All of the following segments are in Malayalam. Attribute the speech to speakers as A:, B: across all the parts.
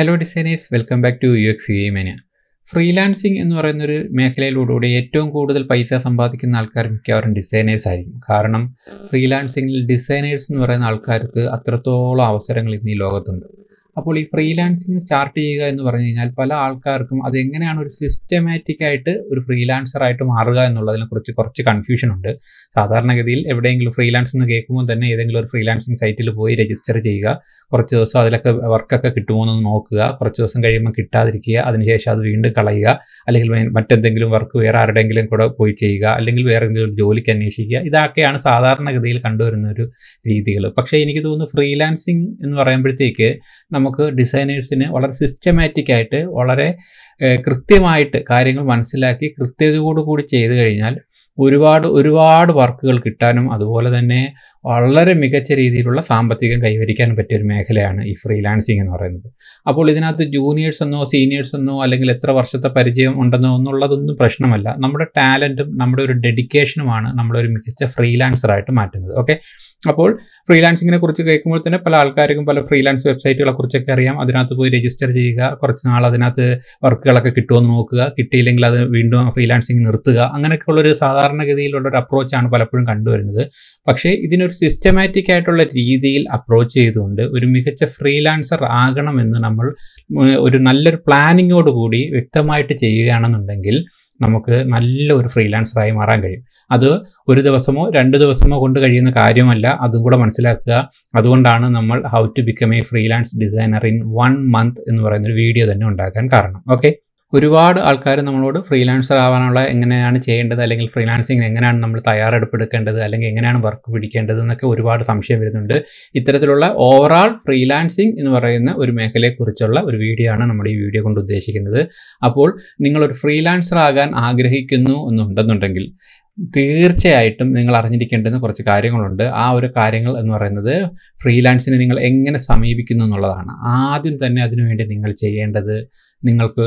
A: hello designers welcome back to U X U mania freelancing എന്ന് പറയുന്നൊരു മേഖലയിലൂടെ ഏറ്റവും കൂടുതൽ പൈസ സമ്പാദിക്കുന്ന ആൾക്കാർ മിക്കവാറും ഡിസൈനേഴ്സ് ആയിരിക്കും കാരണം ഫ്രീലാൻസിങ്ങിൽ ഡിസൈനേഴ്സ് എന്ന് പറയുന്ന ആൾക്കാർക്ക് അത്രത്തോളം അവസരങ്ങൾ ഇന്ന് ഈ ലോകത്തുണ്ട് അപ്പോൾ ഈ ഫ്രീലാൻസിങ് സ്റ്റാർട്ട് ചെയ്യുക എന്ന് പറഞ്ഞു കഴിഞ്ഞാൽ പല ആൾക്കാർക്കും അതെങ്ങനെയാണ് ഒരു സിസ്റ്റമാറ്റിക് ആയിട്ട് ഒരു ഫ്രീലാൻസർ ആയിട്ട് മാറുക എന്നുള്ളതിനെ കുറിച്ച് കുറച്ച് കൺഫ്യൂഷൻ ഉണ്ട് സാധാരണഗതിയിൽ എവിടെയെങ്കിലും ഫ്രീലാൻസ് എന്ന് കേൾക്കുമ്പോൾ തന്നെ ഏതെങ്കിലും ഒരു ഫ്രീലാൻസിങ് സൈറ്റിൽ പോയി രജിസ്റ്റർ ചെയ്യുക കുറച്ച് ദിവസം അതിലൊക്കെ വർക്കൊക്കെ കിട്ടുമോ എന്ന് നോക്കുക കുറച്ച് ദിവസം കഴിയുമ്പോൾ കിട്ടാതിരിക്കുക അതിനുശേഷം അത് വീണ്ടും കളയുക അല്ലെങ്കിൽ മറ്റെന്തെങ്കിലും വർക്ക് വേറെ ആരുടെയെങ്കിലും കൂടെ പോയി ചെയ്യുക അല്ലെങ്കിൽ വേറെ എന്തെങ്കിലും ജോലിക്ക് അന്വേഷിക്കുക ഇതൊക്കെയാണ് സാധാരണഗതിയിൽ കണ്ടുവരുന്ന ഒരു രീതികൾ പക്ഷേ എനിക്ക് തോന്നുന്നു ഫ്രീലാൻസിങ് എന്ന് പറയുമ്പോഴത്തേക്ക് നമ്മൾ നമുക്ക് ഡിസൈനേഴ്സിന് വളരെ സിസ്റ്റമാറ്റിക് ആയിട്ട് വളരെ കൃത്യമായിട്ട് കാര്യങ്ങൾ മനസ്സിലാക്കി കൃത്യതയോടുകൂടി ചെയ്തു കഴിഞ്ഞാൽ ഒരുപാട് ഒരുപാട് വർക്കുകൾ കിട്ടാനും അതുപോലെ തന്നെ വളരെ മികച്ച രീതിയിലുള്ള സാമ്പത്തികം കൈവരിക്കാൻ പറ്റിയ ഒരു മേഖലയാണ് ഈ ഫ്രീലാൻസിങ് എന്ന് പറയുന്നത് അപ്പോൾ ഇതിനകത്ത് ജൂനിയേഴ്സ് എന്നോ സീനിയേഴ്സ് എന്നോ അല്ലെങ്കിൽ എത്ര വർഷത്തെ പരിചയം ഉണ്ടെന്നോ എന്നുള്ളതൊന്നും പ്രശ്നമല്ല നമ്മുടെ ടാലൻറ്റും നമ്മുടെ ഒരു ഡെഡിക്കേഷനുമാണ് നമ്മളൊരു മികച്ച ഫ്രീലാൻസറായിട്ട് മാറ്റുന്നത് ഓക്കെ അപ്പോൾ ഫ്രീലാൻസിങ്ങിനെ കുറിച്ച് കേൾക്കുമ്പോൾ തന്നെ പല ആൾക്കാർക്കും പല ഫ്രീലാൻസ് വെബ്സൈറ്റുകളെ കുറിച്ചൊക്കെ അറിയാം അതിനകത്ത് പോയി രജിസ്റ്റർ ചെയ്യുക കുറച്ച് നാൾ അതിനകത്ത് വർക്കുകളൊക്കെ കിട്ടുമെന്ന് നോക്കുക കിട്ടിയില്ലെങ്കിൽ അത് വീണ്ടും ഫ്രീലാൻസിങ് നിർത്തുക അങ്ങനെയൊക്കെയുള്ളൊരു സാധാരണഗതിയിലുള്ള ഒരു അപ്രോച്ചാണ് പലപ്പോഴും കണ്ടുവരുന്നത് പക്ഷേ ഇതിനൊരു സിസ്റ്റമാറ്റിക് ആയിട്ടുള്ള രീതിയിൽ അപ്രോച്ച് ചെയ്തുകൊണ്ട് ഒരു മികച്ച ഫ്രീലാൻസർ ആകണമെന്ന് നമ്മൾ ഒരു നല്ലൊരു പ്ലാനിങ്ങോട് കൂടി വ്യക്തമായിട്ട് ചെയ്യുകയാണെന്നുണ്ടെങ്കിൽ നമുക്ക് നല്ല ഒരു ഫ്രീലാൻസറായി മാറാൻ കഴിയും അത് ഒരു ദിവസമോ രണ്ട് ദിവസമോ കൊണ്ട് കഴിയുന്ന കാര്യമല്ല അതും കൂടെ മനസ്സിലാക്കുക അതുകൊണ്ടാണ് നമ്മൾ how to become a freelance designer in one month എന്ന് പറയുന്ന ഒരു വീഡിയോ തന്നെ ഉണ്ടാക്കാൻ കാരണം ഓക്കെ ഒരുപാട് ആൾക്കാർ നമ്മളോട് ഫ്രീലാൻസർ ആവാനുള്ള എങ്ങനെയാണ് ചെയ്യേണ്ടത് അല്ലെങ്കിൽ ഫ്രീലാൻസിങ് എങ്ങനെയാണ് നമ്മൾ തയ്യാറെടുപ്പ് എടുക്കേണ്ടത് അല്ലെങ്കിൽ എങ്ങനെയാണ് വർക്ക് പിടിക്കേണ്ടത് എന്നൊക്കെ ഒരുപാട് സംശയം വരുന്നുണ്ട് ഇത്തരത്തിലുള്ള ഓവറാൾ ഫ്രീലാൻസിങ് എന്ന് പറയുന്ന ഒരു മേഖലയെക്കുറിച്ചുള്ള ഒരു വീഡിയോ ആണ് നമ്മുടെ ഈ വീഡിയോ കൊണ്ട് ഉദ്ദേശിക്കുന്നത് അപ്പോൾ നിങ്ങളൊരു ഫ്രീലാൻസർ ആകാൻ ആഗ്രഹിക്കുന്നു എന്നുണ്ടെന്നുണ്ടെങ്കിൽ തീർച്ചയായിട്ടും നിങ്ങൾ അറിഞ്ഞിരിക്കേണ്ടുന്ന കുറച്ച് കാര്യങ്ങളുണ്ട് ആ ഒരു കാര്യങ്ങൾ എന്ന് പറയുന്നത് ഫ്രീലാൻസിനെ നിങ്ങൾ എങ്ങനെ സമീപിക്കുന്നു എന്നുള്ളതാണ് ആദ്യം തന്നെ അതിനുവേണ്ടി നിങ്ങൾ ചെയ്യേണ്ടത് നിങ്ങൾക്ക്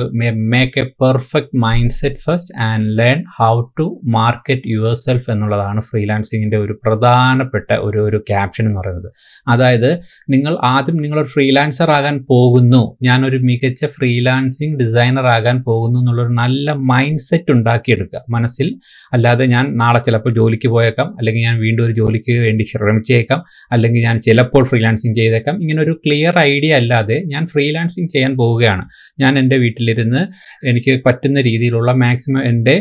A: make a perfect mindset first and learn how to market yourself എന്നുള്ളതാണ് ഫ്രീലാൻസിങ്ങിൻ്റെ ഒരു പ്രധാനപ്പെട്ട ഒരു ഒരു ക്യാപ്ഷൻ എന്ന് പറയുന്നത് അതായത് നിങ്ങൾ ആദ്യം നിങ്ങളൊരു ഫ്രീലാൻസർ ആകാൻ പോകുന്നു ഞാനൊരു മികച്ച ഫ്രീലാൻസിങ് ഡിസൈനർ ആകാൻ പോകുന്നു എന്നുള്ളൊരു നല്ല മൈൻഡ് സെറ്റ് ഉണ്ടാക്കിയെടുക്കുക മനസ്സിൽ അല്ലാതെ ഞാൻ നാളെ ചിലപ്പോൾ ജോലിക്ക് പോയേക്കാം അല്ലെങ്കിൽ ഞാൻ വീണ്ടും ഒരു ജോലിക്ക് വേണ്ടി ശ്രമിച്ചേക്കാം അല്ലെങ്കിൽ ഞാൻ ചിലപ്പോൾ ഫ്രീലാൻസിങ് ചെയ്തേക്കാം ഇങ്ങനെ ഒരു ക്ലിയർ ഐഡിയ അല്ലാതെ ഞാൻ ഫ്രീലാൻസിങ് ചെയ്യാൻ പോവുകയാണ് ഞാൻ എൻ്റെ വീട്ടിലിരുന്ന് എനിക്ക് പറ്റുന്ന രീതിയിലുള്ള മാക്സിമം എൻ്റെ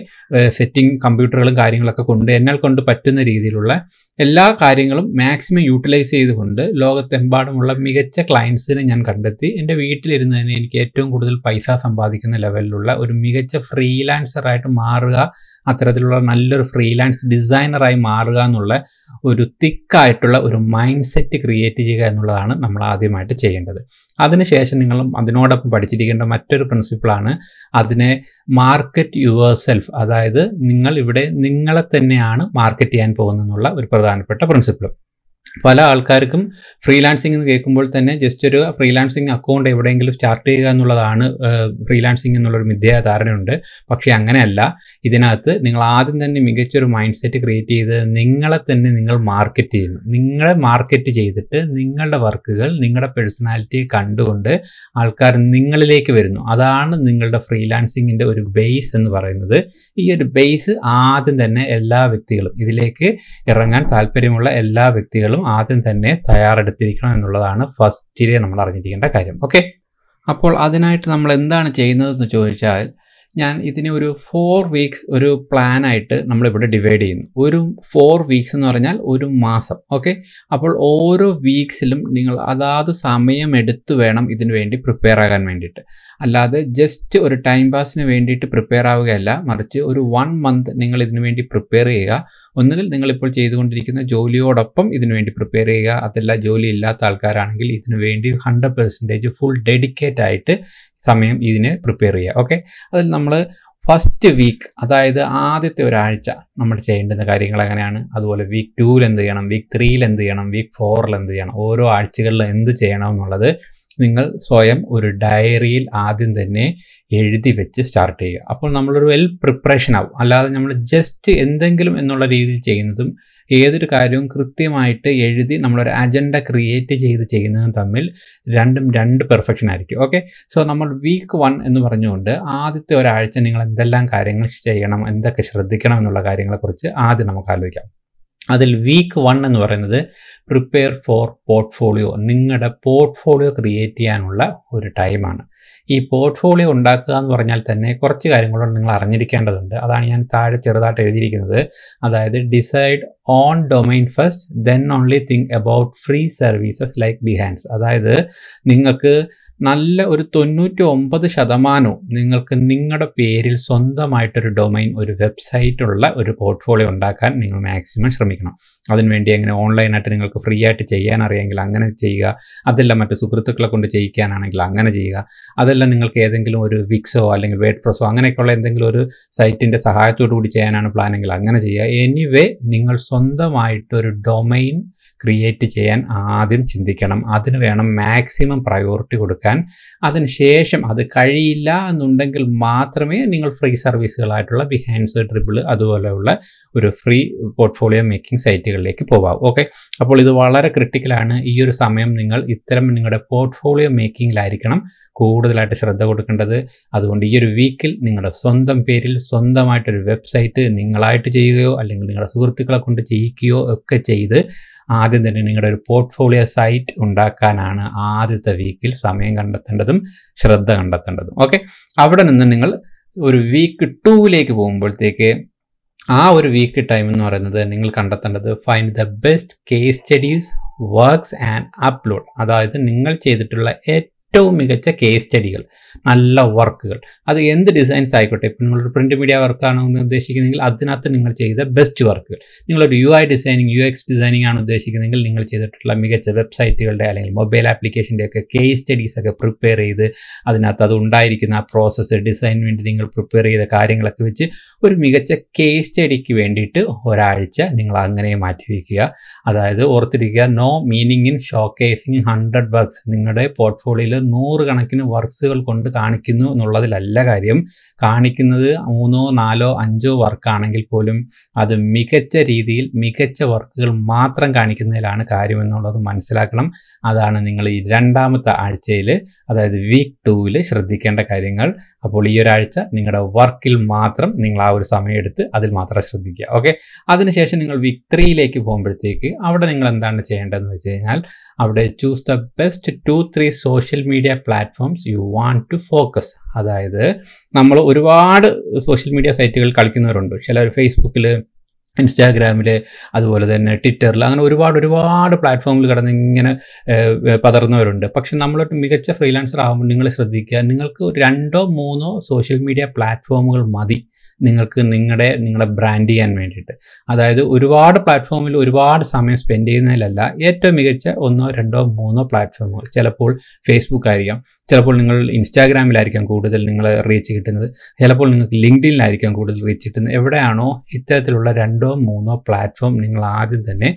A: സെറ്റിംഗ് കമ്പ്യൂട്ടറുകളും കാര്യങ്ങളൊക്കെ കൊണ്ട് എന്നാൽ കൊണ്ട് പറ്റുന്ന രീതിയിലുള്ള എല്ലാ കാര്യങ്ങളും മാക്സിമം യൂട്ടിലൈസ് ചെയ്തുകൊണ്ട് ലോകത്തെമ്പാടുമുള്ള മികച്ച ക്ലയൻസിനെ ഞാൻ കണ്ടെത്തി എൻ്റെ വീട്ടിലിരുന്ന് തന്നെ എനിക്ക് ഏറ്റവും കൂടുതൽ പൈസ സമ്പാദിക്കുന്ന ലെവലിലുള്ള ഒരു മികച്ച ഫ്രീലാൻസറായിട്ട് മാറുക അത്തരത്തിലുള്ള നല്ലൊരു ഫ്രീലാൻസ് ഡിസൈനറായി മാറുക എന്നുള്ള ഒരു തിക്കായിട്ടുള്ള ഒരു മൈൻഡ് സെറ്റ് ക്രിയേറ്റ് ചെയ്യുക എന്നുള്ളതാണ് നമ്മൾ ആദ്യമായിട്ട് ചെയ്യേണ്ടത് അതിനുശേഷം നിങ്ങൾ അതിനോടൊപ്പം പഠിച്ചിരിക്കേണ്ട മറ്റൊരു പ്രിൻസിപ്പിളാണ് അതിനെ മാർക്കറ്റ് യുവർ സെൽഫ് അതായത് നിങ്ങൾ ഇവിടെ നിങ്ങളെ തന്നെയാണ് മാർക്കറ്റ് ചെയ്യാൻ പോകുന്നതെന്നുള്ള ഒരു പ്രധാനപ്പെട്ട പ്രിൻസിപ്പിളും പല ആൾക്കാർക്കും ഫ്രീലാൻസിങ് എന്ന് കേൾക്കുമ്പോൾ തന്നെ ജസ്റ്റ് ഒരു ഫ്രീലാൻസിങ് അക്കൗണ്ട് എവിടെയെങ്കിലും സ്റ്റാർട്ട് ചെയ്യുക എന്നുള്ളതാണ് ഫ്രീലാൻസിങ് എന്നുള്ളൊരു മിഥ്യ ധാരണയുണ്ട് പക്ഷേ അങ്ങനെയല്ല ഇതിനകത്ത് നിങ്ങൾ ആദ്യം തന്നെ മികച്ചൊരു മൈൻഡ് സെറ്റ് ക്രിയേറ്റ് ചെയ്ത് നിങ്ങളെ തന്നെ നിങ്ങൾ മാർക്കറ്റ് ചെയ്യുന്നു നിങ്ങളെ മാർക്കറ്റ് ചെയ്തിട്ട് നിങ്ങളുടെ വർക്കുകൾ നിങ്ങളുടെ പേഴ്സണാലിറ്റിയെ കണ്ടുകൊണ്ട് ആൾക്കാർ നിങ്ങളിലേക്ക് വരുന്നു അതാണ് നിങ്ങളുടെ ഫ്രീലാൻസിങ്ങിൻ്റെ ഒരു ബേസ് എന്ന് പറയുന്നത് ഈ ഒരു ബേസ് ആദ്യം തന്നെ എല്ലാ വ്യക്തികളും ഇതിലേക്ക് ഇറങ്ങാൻ താല്പര്യമുള്ള എല്ലാ വ്യക്തികളും കാര്യങ്ങളും ആദ്യം തന്നെ തയ്യാറെടുത്തിരിക്കണം എന്നുള്ളതാണ് ഫസ്റ്റിലെ നമ്മൾ അറിഞ്ഞിരിക്കേണ്ട കാര്യം ഓക്കെ അപ്പോൾ അതിനായിട്ട് നമ്മൾ എന്താണ് ചെയ്യുന്നതെന്ന് ചോദിച്ചാൽ ഞാൻ ഇതിനെ ഒരു ഫോർ വീക്സ് ഒരു പ്ലാനായിട്ട് നമ്മളിവിടെ ഡിവൈഡ് ചെയ്യുന്നു ഒരു ഫോർ വീക്സ് എന്ന് പറഞ്ഞാൽ ഒരു മാസം ഓക്കെ അപ്പോൾ ഓരോ വീക്സിലും നിങ്ങൾ അതാത് സമയം എടുത്തു വേണം ഇതിനു വേണ്ടി പ്രിപ്പയർ ആകാൻ വേണ്ടിയിട്ട് അല്ലാതെ ജസ്റ്റ് ഒരു ടൈം പാസിന് വേണ്ടിയിട്ട് പ്രിപ്പയർ ആവുകയല്ല മറിച്ച് ഒരു വൺ മന്ത് നിങ്ങൾ ഇതിനു വേണ്ടി പ്രിപ്പയർ ചെയ്യുക ഒന്നുകിൽ നിങ്ങളിപ്പോൾ ചെയ്തുകൊണ്ടിരിക്കുന്ന ജോലിയോടൊപ്പം ഇതിനുവേണ്ടി പ്രിപ്പയർ ചെയ്യുക അതല്ല ജോലി ഇല്ലാത്ത ആൾക്കാരാണെങ്കിൽ ഇതിനുവേണ്ടി ഹൺഡ്രഡ് പെർസെൻറ്റേജ് ഫുൾ ഡെഡിക്കേറ്റ് ആയിട്ട് സമയം ഇതിന് പ്രിപ്പയർ ചെയ്യുക ഓക്കെ അതിൽ നമ്മൾ ഫസ്റ്റ് വീക്ക് അതായത് ആദ്യത്തെ ഒരാഴ്ച നമ്മൾ ചെയ്യേണ്ടുന്ന കാര്യങ്ങൾ എങ്ങനെയാണ് അതുപോലെ വീക്ക് ടൂവിൽ എന്ത് ചെയ്യണം വീക്ക് ത്രീയിൽ എന്ത് ചെയ്യണം വീക്ക് ഫോറിൽ എന്ത് ചെയ്യണം ഓരോ ആഴ്ചകളിൽ എന്ത് ചെയ്യണം എന്നുള്ളത് നിങ്ങൾ സ്വയം ഒരു ഡയറിയിൽ ആദ്യം തന്നെ എഴുതി വെച്ച് സ്റ്റാർട്ട് ചെയ്യുക അപ്പോൾ നമ്മളൊരു വെൽ പ്രിപ്പറേഷൻ ആവും അല്ലാതെ നമ്മൾ ജസ്റ്റ് എന്തെങ്കിലും എന്നുള്ള രീതിയിൽ ചെയ്യുന്നതും ഏതൊരു കാര്യവും കൃത്യമായിട്ട് എഴുതി നമ്മളൊരു അജണ്ട ക്രിയേറ്റ് ചെയ്ത് ചെയ്യുന്നതും തമ്മിൽ രണ്ടും രണ്ട് പെർഫെക്ഷൻ ആയിരിക്കും ഓക്കെ സോ നമ്മൾ വീക്ക് വൺ എന്ന് പറഞ്ഞുകൊണ്ട് ആദ്യത്തെ ഒരാഴ്ച നിങ്ങൾ എന്തെല്ലാം കാര്യങ്ങൾ ചെയ്യണം എന്തൊക്കെ ശ്രദ്ധിക്കണം എന്നുള്ള കാര്യങ്ങളെക്കുറിച്ച് ആദ്യം നമുക്ക് ആലോചിക്കാം അതിൽ വീക്ക് വൺ എന്ന് പറയുന്നത് പ്രിപ്പയർ ഫോർ പോർട്ട്ഫോളിയോ നിങ്ങളുടെ പോർട്ട്ഫോളിയോ ക്രിയേറ്റ് ചെയ്യാനുള്ള ഒരു ടൈമാണ് ഈ പോർട്ട്ഫോളിയോ ഉണ്ടാക്കുക എന്ന് പറഞ്ഞാൽ തന്നെ കുറച്ച് കാര്യങ്ങളോട് നിങ്ങൾ അറിഞ്ഞിരിക്കേണ്ടതുണ്ട് അതാണ് ഞാൻ താഴെ ചെറുതായിട്ട് എഴുതിയിരിക്കുന്നത് അതായത് decide on domain first then only think about free services like Behance അതായത് നിങ്ങൾക്ക് നല്ല ഒരു തൊണ്ണൂറ്റി ഒമ്പത് ശതമാനവും നിങ്ങൾക്ക് നിങ്ങളുടെ പേരിൽ സ്വന്തമായിട്ടൊരു ഡൊമൈൻ ഒരു വെബ്സൈറ്റ് ഉള്ള ഒരു പോർട്ട്ഫോളിയോ ഉണ്ടാക്കാൻ നിങ്ങൾ മാക്സിമം ശ്രമിക്കണം അതിനുവേണ്ടി എങ്ങനെ ഓൺലൈനായിട്ട് നിങ്ങൾക്ക് ഫ്രീ ആയിട്ട് ചെയ്യാൻ അറിയാമെങ്കിൽ അങ്ങനെ ചെയ്യുക അതെല്ലാം മറ്റു സുഹൃത്തുക്കളെ കൊണ്ട് ചെയ്യിക്കാനാണെങ്കിൽ അങ്ങനെ ചെയ്യുക അതെല്ലാം നിങ്ങൾക്ക് ഏതെങ്കിലും ഒരു വിക്സോ അല്ലെങ്കിൽ വേഡ് പ്രസോ അങ്ങനെയൊക്കെയുള്ള എന്തെങ്കിലും ഒരു സൈറ്റിൻ്റെ സഹായത്തോടു കൂടി ചെയ്യാനാണ് പ്ലാനെങ്കിൽ അങ്ങനെ ചെയ്യുക എനിവേ നിങ്ങൾ സ്വന്തമായിട്ടൊരു ഡൊമൈൻ ക്രിയേറ്റ് ചെയ്യാൻ ആദ്യം ചിന്തിക്കണം അതിന് വേണം മാക്സിമം പ്രയോറിറ്റി കൊടുക്കാൻ അതിനുശേഷം അത് കഴിയില്ല എന്നുണ്ടെങ്കിൽ മാത്രമേ നിങ്ങൾ ഫ്രീ സർവീസുകളായിട്ടുള്ള ബിഹൈൻഡ്സ് ട്രിപ്പിൾ അതുപോലെയുള്ള ഒരു ഫ്രീ പോർട്ട്ഫോളിയോ മേക്കിംഗ് സൈറ്റുകളിലേക്ക് പോകാം ഓക്കെ അപ്പോൾ ഇത് വളരെ ക്രിട്ടിക്കലാണ് ഈ ഒരു സമയം നിങ്ങൾ ഇത്തരം നിങ്ങളുടെ പോർട്ട്ഫോളിയോ മേക്കിങ്ങിലായിരിക്കണം കൂടുതലായിട്ട് ശ്രദ്ധ കൊടുക്കേണ്ടത് അതുകൊണ്ട് ഈ ഒരു വീക്കിൽ നിങ്ങളുടെ സ്വന്തം പേരിൽ സ്വന്തമായിട്ടൊരു വെബ്സൈറ്റ് നിങ്ങളായിട്ട് ചെയ്യുകയോ അല്ലെങ്കിൽ നിങ്ങളുടെ സുഹൃത്തുക്കളെ കൊണ്ട് ചെയ്യിക്കുകയോ ഒക്കെ ചെയ്ത് ആദ്യം തന്നെ നിങ്ങളുടെ ഒരു പോർട്ട്ഫോളിയോ സൈറ്റ് ഉണ്ടാക്കാനാണ് ആദ്യത്തെ വീക്കിൽ സമയം കണ്ടെത്തേണ്ടതും ശ്രദ്ധ കണ്ടെത്തേണ്ടതും ഓക്കെ അവിടെ നിന്ന് നിങ്ങൾ ഒരു വീക്ക് ടൂവിലേക്ക് പോകുമ്പോഴത്തേക്ക് ആ ഒരു വീക്ക് ടൈം എന്ന് പറയുന്നത് നിങ്ങൾ കണ്ടെത്തേണ്ടത് find the best case studies works and upload അതായത് നിങ്ങൾ ചെയ്തിട്ടുള്ള ഏറ്റവും ഏറ്റവും മികച്ച കേസ് സ്റ്റഡികൾ നല്ല വർക്കുകൾ അത് എന്ത് ഡിസൈൻസ് ആയിക്കോട്ടെ ഇപ്പം നിങ്ങളൊരു പ്രിൻറ്റ് മീഡിയ വർക്കാണോ എന്ന് ഉദ്ദേശിക്കുന്നെങ്കിൽ അതിനകത്ത് നിങ്ങൾ ചെയ്ത ബെസ്റ്റ് വർക്കുകൾ നിങ്ങളൊരു U I designing U X designing ആണ് ഉദ്ദേശിക്കുന്നതെങ്കിൽ നിങ്ങൾ ചെയ്തിട്ടുള്ള മികച്ച വെബ്സൈറ്റുകളുടെ അല്ലെങ്കിൽ മൊബൈൽ ആപ്ലിക്കേഷൻ്റെ ഒക്കെ കേസ് സ്റ്റഡീസ് ഒക്കെ പ്രിപ്പയർ ചെയ്ത് അതിനകത്ത് അത് ഉണ്ടായിരിക്കുന്ന ആ പ്രോസസ്സ് ഡിസൈൻ വേണ്ടി നിങ്ങൾ പ്രിപ്പയർ ചെയ്ത കാര്യങ്ങളൊക്കെ വെച്ച് ഒരു മികച്ച കേസ് സ്റ്റഡിക്ക് വേണ്ടിയിട്ട് ഒരാഴ്ച നിങ്ങൾ അങ്ങനെ മാറ്റി വയ്ക്കുക അതായത് ഓർത്തിരിക്കുക no meaning in showcasing hundred works നിങ്ങളുടെ പോർട്ട്ഫോളിയോയിൽ നൂറുകണക്കിന് വർക്ക്സുകൾ കൊണ്ട് കാണിക്കുന്നു എന്നുള്ളതിലല്ല കാര്യം കാണിക്കുന്നത് മൂന്നോ നാലോ അഞ്ചോ വർക്കാണെങ്കിൽ പോലും അത് മികച്ച രീതിയിൽ മികച്ച വർക്കുകൾ മാത്രം കാണിക്കുന്നതിലാണ് കാര്യമെന്നുള്ളത് മനസ്സിലാക്കണം അതാണ് നിങ്ങൾ ഈ രണ്ടാമത്തെ ആഴ്ചയിൽ അതായത് വീക്ക് ടൂവിൽ ശ്രദ്ധിക്കേണ്ട കാര്യങ്ങൾ അപ്പോൾ ഈ ഒരാഴ്ച നിങ്ങളുടെ വർക്കിൽ മാത്രം നിങ്ങൾ ആ ഒരു സമയം എടുത്ത് അതിൽ മാത്രം ശ്രദ്ധിക്കുക ഓക്കെ അതിനുശേഷം നിങ്ങൾ വീക്ക് ത്രീയിലേക്ക് പോകുമ്പോഴത്തേക്ക് അവിടെ നിങ്ങൾ എന്താണ് ചെയ്യേണ്ടതെന്ന് വെച്ച് കഴിഞ്ഞാൽ അവിടെ choose the best two three social media platforms you want to focus അതായത് നമ്മൾ ഒരുപാട് സോഷ്യൽ മീഡിയ സൈറ്റുകൾ കളിക്കുന്നവരുണ്ട് ചിലർ ഫേസ്ബുക്കിൽ ഇൻസ്റ്റാഗ്രാമിൽ അതുപോലെ തന്നെ ട്വിറ്ററിൽ അങ്ങനെ ഒരുപാട് ഒരുപാട് പ്ലാറ്റ്ഫോമിൽ കിടന്ന് ഇങ്ങനെ പതർന്നവരുണ്ട് പക്ഷെ നമ്മൾ മികച്ച ഫ്രീലാൻസർ ആകുമ്പോൾ നിങ്ങൾ ശ്രദ്ധിക്കുക നിങ്ങൾക്ക് രണ്ടോ മൂന്നോ സോഷ്യൽ മീഡിയ പ്ലാറ്റ്ഫോമുകൾ മതി നിങ്ങൾക്ക് നിങ്ങളുടെ നിങ്ങളെ ബ്രാൻഡ് ചെയ്യാൻ വേണ്ടിയിട്ട് അതായത് ഒരുപാട് പ്ലാറ്റ്ഫോമിൽ ഒരുപാട് സമയം സ്പെൻഡ് ചെയ്യുന്നതിലല്ല ഏറ്റവും മികച്ച ഒന്നോ രണ്ടോ മൂന്നോ പ്ലാറ്റ്ഫോമുകൾ ചിലപ്പോൾ ഫേസ്ബുക്ക് ആയിരിക്കാം ചിലപ്പോൾ നിങ്ങൾ ഇൻസ്റ്റാഗ്രാമിലായിരിക്കാം കൂടുതൽ നിങ്ങൾ റീച്ച് കിട്ടുന്നത് ചിലപ്പോൾ നിങ്ങൾക്ക് ലിങ്ക്ഡിനിലായിരിക്കാം കൂടുതൽ റീച്ച് കിട്ടുന്നത് എവിടെയാണോ ഇത്തരത്തിലുള്ള രണ്ടോ മൂന്നോ പ്ലാറ്റ്ഫോം നിങ്ങൾ ആദ്യം തന്നെ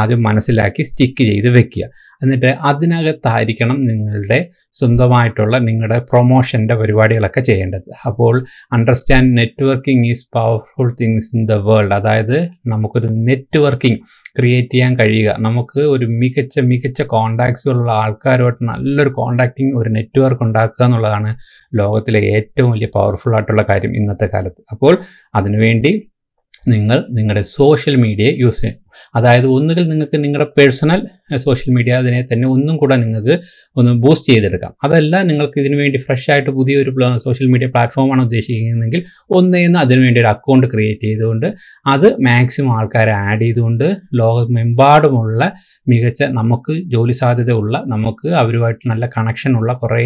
A: ആദ്യം മനസ്സിലാക്കി സ്റ്റിക്ക് ചെയ്ത് വെക്കുക എന്നിട്ട് അതിനകത്തായിരിക്കണം നിങ്ങളുടെ സ്വന്തമായിട്ടുള്ള നിങ്ങളുടെ പ്രൊമോഷൻ്റെ പരിപാടികളൊക്കെ ചെയ്യേണ്ടത് അപ്പോൾ understand networking is powerful things in the world അതായത് നമുക്കൊരു നെറ്റ്വർക്കിംഗ് ക്രിയേറ്റ് ചെയ്യാൻ കഴിയുക നമുക്ക് ഒരു മികച്ച മികച്ച കോണ്ടാക്ട്സുകളുള്ള ആൾക്കാരുമായിട്ട് നല്ലൊരു കോണ്ടാക്റ്റിംഗ് ഒരു നെറ്റ്വർക്ക് ഉണ്ടാക്കുക എന്നുള്ളതാണ് ലോകത്തിലെ ഏറ്റവും വലിയ പവർഫുൾ ആയിട്ടുള്ള കാര്യം ഇന്നത്തെ കാലത്ത് അപ്പോൾ അതിനുവേണ്ടി നിങ്ങൾ നിങ്ങളുടെ സോഷ്യൽ മീഡിയ യൂസ് ചെയ്യും അതായത് ഒന്നുകിൽ നിങ്ങൾക്ക് നിങ്ങളുടെ പേഴ്സണൽ സോഷ്യൽ മീഡിയ അതിനെ തന്നെ ഒന്നും കൂടെ നിങ്ങൾക്ക് ഒന്ന് ബൂസ്റ്റ് ചെയ്തെടുക്കാം അതല്ല നിങ്ങൾക്ക് ഇതിനു വേണ്ടി ഫ്രഷ് ആയിട്ട് പുതിയൊരു സോഷ്യൽ മീഡിയ പ്ലാറ്റ്ഫോമാണ് ഉദ്ദേശിക്കുന്നതെങ്കിൽ ഒന്നേന്ന് അതിനു വേണ്ടി ഒരു അക്കൗണ്ട് ക്രിയേറ്റ് ചെയ്തുകൊണ്ട് അത് മാക്സിമം ആൾക്കാരെ ആഡ് ചെയ്തുകൊണ്ട് ലോകമെമ്പാടുമുള്ള മികച്ച നമുക്ക് ജോലി സാധ്യതയുള്ള നമുക്ക് അവരുമായിട്ട് നല്ല കണക്ഷനുള്ള കുറേ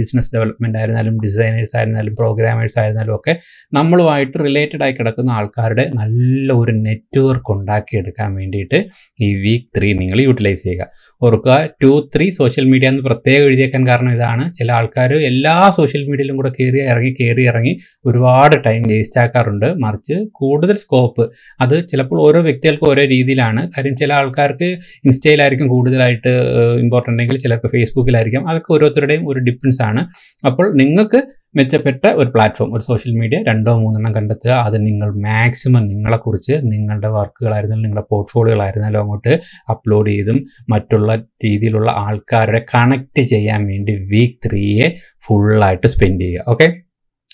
A: ബിസിനസ് ഡെവലപ്മെൻ്റ് ആയിരുന്നാലും ഡിസൈനേഴ്സ് ആയിരുന്നാലും പ്രോഗ്രാമേഴ്സ് ആയിരുന്നാലും ഒക്കെ നമ്മളുമായിട്ട് റിലേറ്റഡ് ആയി കിടക്കുന്ന ആൾക്കാരുടെ നല്ല ഒരു നെറ്റ്വർക്ക് ഉണ്ടാക്കിയെടുക്കാൻ വേണ്ടിയിട്ട് ഈ വീക്ക് ത്രീ നിങ്ങൾ യൂട്ടിലൈസ് ചെയ്യുക ഓർക്കുക ടു ത്രീ സോഷ്യൽ മീഡിയ എന്ന് പ്രത്യേകം എഴുതിയേക്കാൻ കാരണം ഇതാണ് ചില ആൾക്കാർ എല്ലാ സോഷ്യൽ മീഡിയയിലും കൂടെ കയറി ഇറങ്ങി കയറി ഇറങ്ങി ഒരുപാട് ടൈം വേസ്റ്റ് ആക്കാറുണ്ട് മറിച്ച് കൂടുതൽ സ്കോപ്പ് അത് ചിലപ്പോൾ ഓരോ വ്യക്തികൾക്കും ഓരോ രീതിയിലാണ് കാര്യം ചില ആൾക്കാർക്ക് ഇൻസ്റ്റയിലായിരിക്കും കൂടുതലായിട്ട് ഇമ്പോർട്ടൻ്റ് ഉണ്ടെങ്കിൽ ചിലർക്ക് ഫേസ്ബുക്കിലായിരിക്കും അതൊക്കെ ഓരോരുത്തരുടെയും ഒരു ഡിഫറൻസ് ആണ് അപ്പോൾ നിങ്ങൾക്ക് മെച്ചപ്പെട്ട ഒരു പ്ലാറ്റ്ഫോം ഒരു സോഷ്യൽ മീഡിയ രണ്ടോ മൂന്നെണ്ണം കണ്ടെത്തുക അത് നിങ്ങൾ മാക്സിമം നിങ്ങളെക്കുറിച്ച് നിങ്ങളുടെ വർക്കുകളായിരുന്നാലും നിങ്ങളുടെ പോർട്ട്ഫോളിയോകളായിരുന്നാലും അങ്ങോട്ട് അപ്ലോഡ് ചെയ്തും മറ്റുള്ള രീതിയിലുള്ള ആൾക്കാരുടെ കണക്ട് ചെയ്യാൻ വേണ്ടി വീക്ക് ത്രീയെ ഫുള്ളായിട്ട് സ്പെൻഡ് ചെയ്യുക ഓക്കെ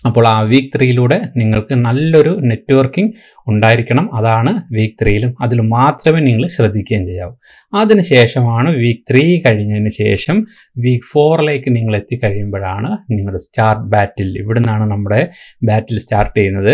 A: അപ്പോൾ ആ വീക്ക് ത്രീയിലൂടെ നിങ്ങൾക്ക് നല്ലൊരു നെറ്റ്വർക്കിംഗ് ഉണ്ടായിരിക്കണം അതാണ് വീക്ക് ത്രീയിലും അതിൽ മാത്രമേ നിങ്ങൾ ശ്രദ്ധിക്കുകയും ചെയ്യാവൂ അതിനുശേഷമാണ് വീക്ക് ത്രീ കഴിഞ്ഞതിന് ശേഷം വീക്ക് ഫോറിലേക്ക് നിങ്ങൾ എത്തിക്കഴിയുമ്പോഴാണ് നിങ്ങളുടെ സ്റ്റാർട്ട് ബാറ്റിൽ ഇവിടുന്നാണ് നമ്മുടെ ബാറ്റിൽ സ്റ്റാർട്ട് ചെയ്യുന്നത്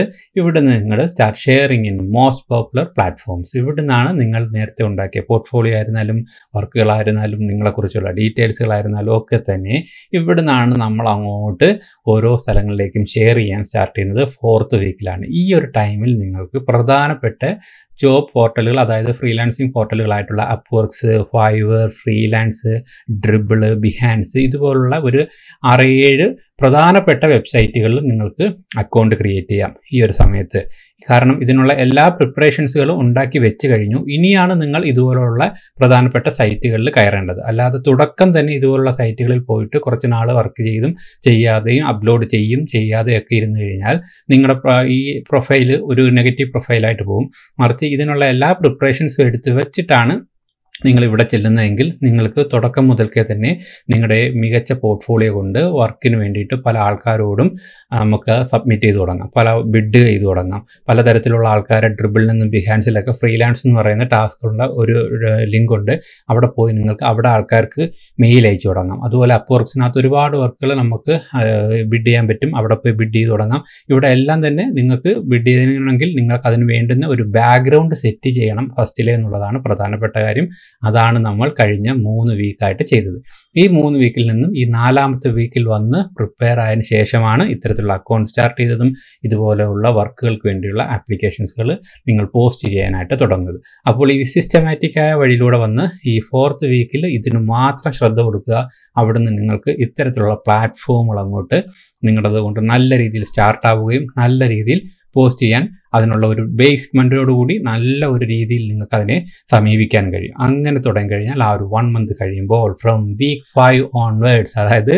A: നിന്ന് നിങ്ങളുടെ start sharing in most popular platforms ഇവിടുന്നാണ് നിങ്ങൾ നേരത്തെ ഉണ്ടാക്കിയ പോർട്ട്ഫോളിയോ ആയിരുന്നാലും വർക്കുകളായിരുന്നാലും നിങ്ങളെക്കുറിച്ചുള്ള ഡീറ്റെയിൽസുകളായിരുന്നാലും ഒക്കെ തന്നെ ഇവിടുന്നാണ് നമ്മൾ അങ്ങോട്ട് ഓരോ സ്ഥലങ്ങളിലേക്കും ഷെയർ ചെയ്യാൻ സ്റ്റാർട്ട് ചെയ്യുന്നത് ഫോർത്ത് വീക്കിലാണ് ഈ ഒരു ടൈമിൽ നിങ്ങൾക്ക് പ്രധാനപ്പെട്ട ജോബ് പോർട്ടലുകൾ അതായത് ഫ്രീലാൻസിങ് പോർട്ടലുകളായിട്ടുള്ള അപ്വർക്സ് ഫൈവർ ഫ്രീലാൻസ് ഡ്രിബിള് ബിഹാൻസ് ഇതുപോലുള്ള ഒരു ആറേഴ് പ്രധാനപ്പെട്ട വെബ്സൈറ്റുകളിൽ നിങ്ങൾക്ക് അക്കൗണ്ട് ക്രിയേറ്റ് ചെയ്യാം ഈ ഒരു സമയത്ത് കാരണം ഇതിനുള്ള എല്ലാ പ്രിപ്പറേഷൻസുകളും ഉണ്ടാക്കി വെച്ച് കഴിഞ്ഞു ഇനിയാണ് നിങ്ങൾ ഇതുപോലുള്ള പ്രധാനപ്പെട്ട സൈറ്റുകളിൽ കയറേണ്ടത് അല്ലാതെ തുടക്കം തന്നെ ഇതുപോലുള്ള സൈറ്റുകളിൽ പോയിട്ട് കുറച്ച് നാൾ വർക്ക് ചെയ്തും ചെയ്യാതെയും അപ്ലോഡ് ചെയ്യും ചെയ്യാതെയൊക്കെ ഇരുന്ന് കഴിഞ്ഞാൽ നിങ്ങളുടെ ഈ പ്രൊഫൈൽ ഒരു നെഗറ്റീവ് പ്രൊഫൈലായിട്ട് പോകും മറിച്ച് ഇതിനുള്ള എല്ലാ പ്രിപ്പറേഷൻസും എടുത്ത് വെച്ചിട്ടാണ് നിങ്ങൾ ഇവിടെ ചെല്ലുന്നതെങ്കിൽ നിങ്ങൾക്ക് തുടക്കം മുതൽക്കേ തന്നെ നിങ്ങളുടെ മികച്ച പോർട്ട്ഫോളിയോ കൊണ്ട് വർക്കിന് വേണ്ടിയിട്ട് പല ആൾക്കാരോടും നമുക്ക് സബ്മിറ്റ് ചെയ്ത് തുടങ്ങാം പല ബിഡ് ചെയ്ത് തുടങ്ങാം പലതരത്തിലുള്ള ആൾക്കാരെ ഡ്രിബിളിൽ നിന്നും ബിഹാൻസിലൊക്കെ ഫ്രീലാൻസ് എന്ന് പറയുന്ന ടാസ്കുള്ള ഒരു ലിങ്ക് ഉണ്ട് അവിടെ പോയി നിങ്ങൾക്ക് അവിടെ ആൾക്കാർക്ക് മെയിൽ അയച്ചു തുടങ്ങാം അതുപോലെ അപ്പോർക്സിനകത്ത് ഒരുപാട് വർക്കുകൾ നമുക്ക് ബിഡ് ചെയ്യാൻ പറ്റും അവിടെ പോയി ബിഡ് ചെയ്ത് തുടങ്ങാം ഇവിടെ എല്ലാം തന്നെ നിങ്ങൾക്ക് ബിഡ് ചെയ്യണമെങ്കിൽ നിങ്ങൾക്ക് അതിന് വേണ്ടുന്ന ഒരു ബാക്ക്ഗ്രൗണ്ട് സെറ്റ് ചെയ്യണം ഫസ്റ്റിലെ എന്നുള്ളതാണ് പ്രധാനപ്പെട്ട കാര്യം അതാണ് നമ്മൾ കഴിഞ്ഞ മൂന്ന് വീക്കായിട്ട് ചെയ്തത് ഈ മൂന്ന് വീക്കിൽ നിന്നും ഈ നാലാമത്തെ വീക്കിൽ വന്ന് പ്രിപ്പയർ ആയതിനു ശേഷമാണ് ഇത്തരത്തിലുള്ള അക്കൗണ്ട് സ്റ്റാർട്ട് ചെയ്തതും ഇതുപോലെയുള്ള വർക്കുകൾക്ക് വേണ്ടിയുള്ള ആപ്ലിക്കേഷൻസുകൾ നിങ്ങൾ പോസ്റ്റ് ചെയ്യാനായിട്ട് തുടങ്ങുന്നത് അപ്പോൾ ഈ സിസ്റ്റമാറ്റിക്കായ വഴിയിലൂടെ വന്ന് ഈ ഫോർത്ത് വീക്കിൽ ഇതിന് മാത്രം ശ്രദ്ധ കൊടുക്കുക അവിടുന്ന് നിങ്ങൾക്ക് ഇത്തരത്തിലുള്ള പ്ലാറ്റ്ഫോമുകൾ അങ്ങോട്ട് നിങ്ങളത് കൊണ്ട് നല്ല രീതിയിൽ സ്റ്റാർട്ട് ആവുകയും നല്ല രീതിയിൽ പോസ്റ്റ് ചെയ്യാൻ അതിനുള്ള ഒരു ബേസ്മെൻറ്റോടുകൂടി നല്ല ഒരു രീതിയിൽ നിങ്ങൾക്ക് അതിനെ സമീപിക്കാൻ കഴിയും അങ്ങനെ തുടങ്ങി കഴിഞ്ഞാൽ ആ ഒരു വൺ മന്ത് കഴിയുമ്പോൾ ഫ്രം വീക്ക് ഫൈവ് ഓൺവേർഡ്സ് അതായത്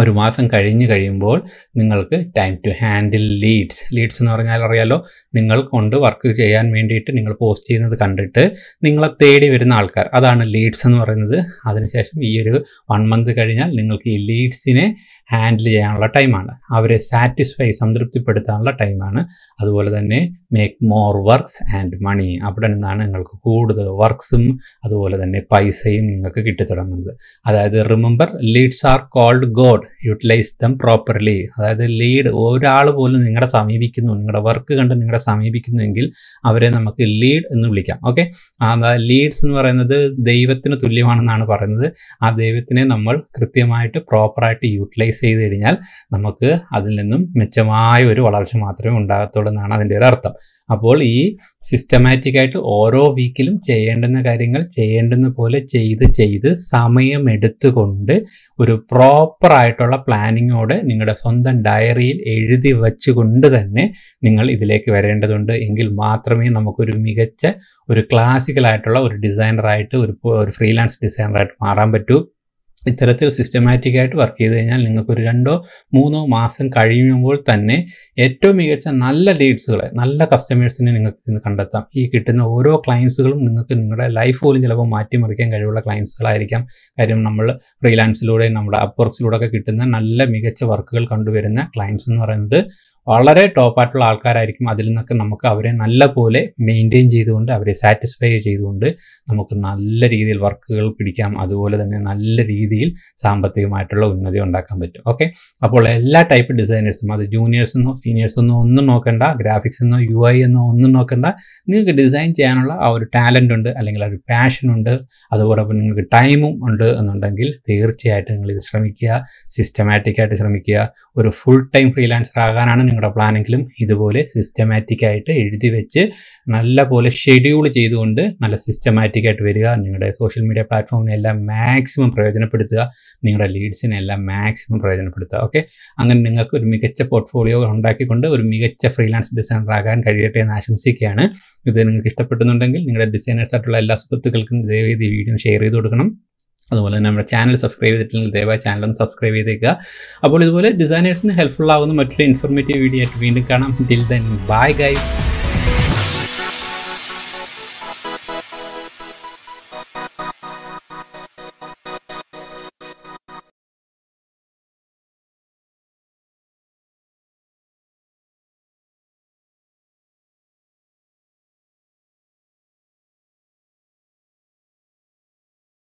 A: ഒരു മാസം കഴിഞ്ഞ് കഴിയുമ്പോൾ നിങ്ങൾക്ക് time to handle leads leads എന്ന് പറഞ്ഞാൽ അറിയാലോ നിങ്ങൾ കൊണ്ട് വർക്ക് ചെയ്യാൻ വേണ്ടിയിട്ട് നിങ്ങൾ പോസ്റ്റ് ചെയ്യുന്നത് കണ്ടിട്ട് നിങ്ങളെ തേടി വരുന്ന ആൾക്കാർ അതാണ് ലീഡ്സ് എന്ന് പറയുന്നത് അതിനുശേഷം ഈ ഒരു വൺ മന്ത് കഴിഞ്ഞാൽ നിങ്ങൾക്ക് ഈ ലീഡ്സിനെ ഹാൻഡിൽ ചെയ്യാനുള്ള ടൈമാണ് അവരെ സാറ്റിസ്ഫൈ സംതൃപ്തിപ്പെടുത്താനുള്ള ടൈമാണ് അതുപോലെ തന്നെ make more works and money അവിടെ നിന്നാണ് നിങ്ങൾക്ക് കൂടുതൽ വർക്ക്സും അതുപോലെ തന്നെ പൈസയും നിങ്ങൾക്ക് കിട്ടിത്തുടങ്ങുന്നത് അതായത് remember leads are called gold utilize them properly അതായത് ലീഡ് ഒരാൾ പോലും നിങ്ങളുടെ സമീപിക്കുന്നു നിങ്ങളുടെ വർക്ക് കണ്ട് നിങ്ങളെ സമീപിക്കുന്നുവെങ്കിൽ അവരെ നമുക്ക് ലീഡ് എന്ന് വിളിക്കാം ഓക്കെ ലീഡ്സ് എന്ന് പറയുന്നത് ദൈവത്തിന് തുല്യമാണെന്നാണ് പറയുന്നത് ആ ദൈവത്തിനെ നമ്മൾ കൃത്യമായിട്ട് പ്രോപ്പറായിട്ട് യൂട്ടിലൈസ് ചെയ്ത് കഴിഞ്ഞാൽ നമുക്ക് അതിൽ നിന്നും മെച്ചമായ ഒരു വളർച്ച മാത്രമേ ഉണ്ടാകത്തുള്ളൂ എന്നാണ് അതിൻ്റെ ഒരു അർത്ഥം അപ്പോൾ ഈ സിസ്റ്റമാറ്റിക് ആയിട്ട് ഓരോ വീക്കിലും ചെയ്യേണ്ടുന്ന കാര്യങ്ങൾ ചെയ്യേണ്ടുന്ന പോലെ ചെയ്ത് ചെയ്ത് സമയമെടുത്തുകൊണ്ട് ഒരു പ്രോപ്പർ ആയിട്ടുള്ള പ്ലാനിങ്ങോടെ നിങ്ങളുടെ സ്വന്തം ഡയറിയിൽ എഴുതി വച്ചുകൊണ്ട് തന്നെ നിങ്ങൾ ഇതിലേക്ക് വരേണ്ടതുണ്ട് എങ്കിൽ മാത്രമേ നമുക്കൊരു മികച്ച ഒരു ക്ലാസിക്കലായിട്ടുള്ള ഒരു ഡിസൈനറായിട്ട് ഒരു ഒരു ഫ്രീലാൻസ് ഡിസൈനറായിട്ട് മാറാൻ പറ്റൂ ഇത്തരത്തിൽ സിസ്റ്റമാറ്റിക് ആയിട്ട് വർക്ക് ചെയ്ത് കഴിഞ്ഞാൽ നിങ്ങൾക്കൊരു രണ്ടോ മൂന്നോ മാസം കഴിയുമ്പോൾ തന്നെ ഏറ്റവും മികച്ച നല്ല ലീഡ്സുകളെ നല്ല കസ്റ്റമേഴ്സിനെ നിങ്ങൾക്ക് ഇന്ന് കണ്ടെത്താം ഈ കിട്ടുന്ന ഓരോ ക്ലയൻസുകളും നിങ്ങൾക്ക് നിങ്ങളുടെ ലൈഫ് പോലും ചിലപ്പോൾ മാറ്റിമറിക്കാൻ കഴിവുള്ള ക്ലയൻസുകളായിരിക്കാം കാര്യം നമ്മൾ ഫ്രീലാൻസിലൂടെ നമ്മുടെ വർക്സിലൂടെ ഒക്കെ കിട്ടുന്ന നല്ല മികച്ച വർക്കുകൾ കണ്ടുവരുന്ന ക്ലയൻസ് എന്ന് പറയുന്നത് വളരെ ടോപ്പായിട്ടുള്ള ആൾക്കാരായിരിക്കും അതിൽ നിന്നൊക്കെ നമുക്ക് അവരെ നല്ല പോലെ മെയിൻറ്റെയിൻ ചെയ്തുകൊണ്ട് അവരെ സാറ്റിസ്ഫൈ ചെയ്തുകൊണ്ട് നമുക്ക് നല്ല രീതിയിൽ വർക്കുകൾ പിടിക്കാം അതുപോലെ തന്നെ നല്ല രീതിയിൽ സാമ്പത്തികമായിട്ടുള്ള ഉന്നതി ഉണ്ടാക്കാൻ പറ്റും ഓക്കെ അപ്പോൾ എല്ലാ ടൈപ്പ് ഡിസൈനേഴ്സും അത് ജൂനിയേഴ്സ് എന്നോ സീനിയേഴ്സ് എന്നോ ഒന്നും നോക്കണ്ട ഗ്രാഫിക്സ് എന്നോ യു ഐ എന്നോ ഒന്നും നോക്കണ്ട നിങ്ങൾക്ക് ഡിസൈൻ ചെയ്യാനുള്ള ആ ഒരു ടാലൻ്റ് ഉണ്ട് അല്ലെങ്കിൽ ആ ഒരു ഉണ്ട് അതുപോലെ നിങ്ങൾക്ക് ടൈമും ഉണ്ട് എന്നുണ്ടെങ്കിൽ തീർച്ചയായിട്ടും നിങ്ങൾ ഇത് ശ്രമിക്കുക സിസ്റ്റമാറ്റിക്കായിട്ട് ശ്രമിക്കുക ഒരു ഫുൾ ടൈം ഫ്രീലാൻസർ ആകാനാണ് നിങ്ങൾ നിങ്ങളുടെ പ്ലാനെങ്കിലും ഇതുപോലെ സിസ്റ്റമാറ്റിക് ആയിട്ട് എഴുതി വെച്ച് നല്ല പോലെ ഷെഡ്യൂൾ ചെയ്തുകൊണ്ട് നല്ല സിസ്റ്റമാറ്റിക് ആയിട്ട് വരിക നിങ്ങളുടെ സോഷ്യൽ മീഡിയ പ്ലാറ്റ്ഫോമിനെ എല്ലാം മാക്സിമം പ്രയോജനപ്പെടുത്തുക നിങ്ങളുടെ ലീഡ്സിനെ എല്ലാം മാക്സിമം പ്രയോജനപ്പെടുത്തുക ഓക്കെ അങ്ങനെ നിങ്ങൾക്ക് ഒരു മികച്ച പോർട്ട്ഫോളിയോ ഉണ്ടാക്കിക്കൊണ്ട് ഒരു മികച്ച ഫ്രീലാൻസ് ഡിസൈനർ ആകാൻ കഴിയട്ടെ എന്ന് ആശംസിക്കുകയാണ് ഇത് നിങ്ങൾക്ക് ഇഷ്ടപ്പെടുന്നുണ്ടെങ്കിൽ നിങ്ങളുടെ ആയിട്ടുള്ള എല്ലാ സുഹൃത്തുക്കൾക്കും ദയവേത് ഈ വീഡിയോ ഷെയർ ചെയ്ത് കൊടുക്കണം അതുപോലെ തന്നെ നമ്മുടെ ചാനൽ സബ്സ്ക്രൈബ് ചെയ്തിട്ടില്ലെങ്കിൽ ദയവായി ഒന്ന് സബ്സ്ക്രൈബ് ചെയ്തേക്കുക അപ്പോൾ ഇതുപോലെ ഡിസൈനേഴ്സിന് ഹെൽപ്ഫുൾ ആകുന്ന മറ്റൊരു ഇൻഫോർമേറ്റീവ് വീഡിയോ ആയിട്ട് വീണ്ടും കാണാം ടിൽ ദൻ ബൈ ഗൈസ്